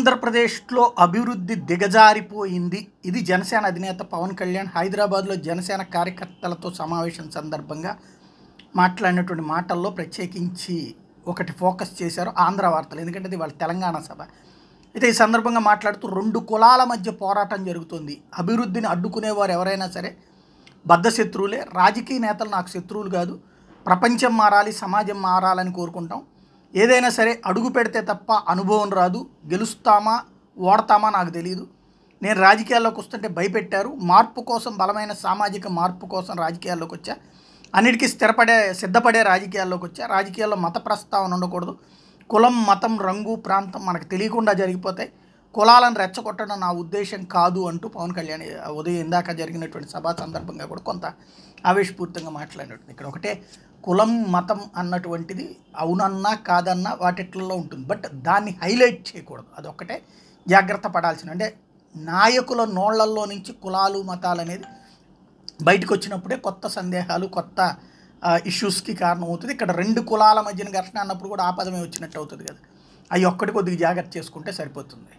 ఆంధ్రప్రదేశ్లో అభివృద్ధి దిగజారిపోయింది ఇది జనసేన అధినేత పవన్ కళ్యాణ్ హైదరాబాద్లో జనసేన కార్యకర్తలతో సమావేశం సందర్భంగా మాట్లాడినటువంటి మాటల్లో ప్రత్యేకించి ఒకటి ఫోకస్ చేశారు ఆంధ్ర వార్తలు ఎందుకంటే ఇది వాళ్ళ తెలంగాణ సభ అయితే ఈ సందర్భంగా మాట్లాడుతూ రెండు కులాల మధ్య పోరాటం జరుగుతుంది అభివృద్ధిని అడ్డుకునేవారు ఎవరైనా సరే బద్ధ శత్రువులే రాజకీయ నేతలు నాకు శత్రువులు కాదు ప్రపంచం మారాలి సమాజం మారాలని కోరుకుంటాం ఏదైనా సరే అడుగు పెడితే తప్ప అనుభవం రాదు గెలుస్తామా ఓడతామా నాకు తెలియదు నేను రాజకీయాల్లోకి వస్తుంటే భయపెట్టారు మార్పు కోసం బలమైన సామాజిక మార్పు కోసం రాజకీయాల్లోకి వచ్చా అన్నిటికీ స్థిరపడే సిద్ధపడే రాజకీయాల్లోకి వచ్చా రాజకీయాల్లో మత ప్రస్తావన ఉండకూడదు కులం మతం రంగు ప్రాంతం మనకు తెలియకుండా జరిగిపోతాయి కులాలను రెచ్చగొట్టడం నా ఉద్దేశం కాదు అంటూ పవన్ కళ్యాణ్ ఉదయం ఇందాక జరిగినటువంటి సభా సందర్భంగా కూడా కొంత ఆవేశపూర్తంగా మాట్లాడినట్టుంది ఇక్కడ ఒకటే కులం మతం అన్నటువంటిది అవునన్నా కాదన్నా వాటిట్లలో ఉంటుంది బట్ దాన్ని హైలైట్ చేయకూడదు అదొక్కటే జాగ్రత్త పడాల్సిన అంటే నాయకుల నోళ్లల్లో నుంచి కులాలు మతాలు అనేది బయటకు వచ్చినప్పుడే కొత్త సందేహాలు కొత్త ఇష్యూస్కి కారణమవుతుంది ఇక్కడ రెండు కులాల మధ్యన ఘర్షణ అన్నప్పుడు కూడా ఆపదమే వచ్చినట్టు అవుతుంది కదా అవి ఒక్కటి కొద్దిగా జాగ్రత్త చేసుకుంటే సరిపోతుంది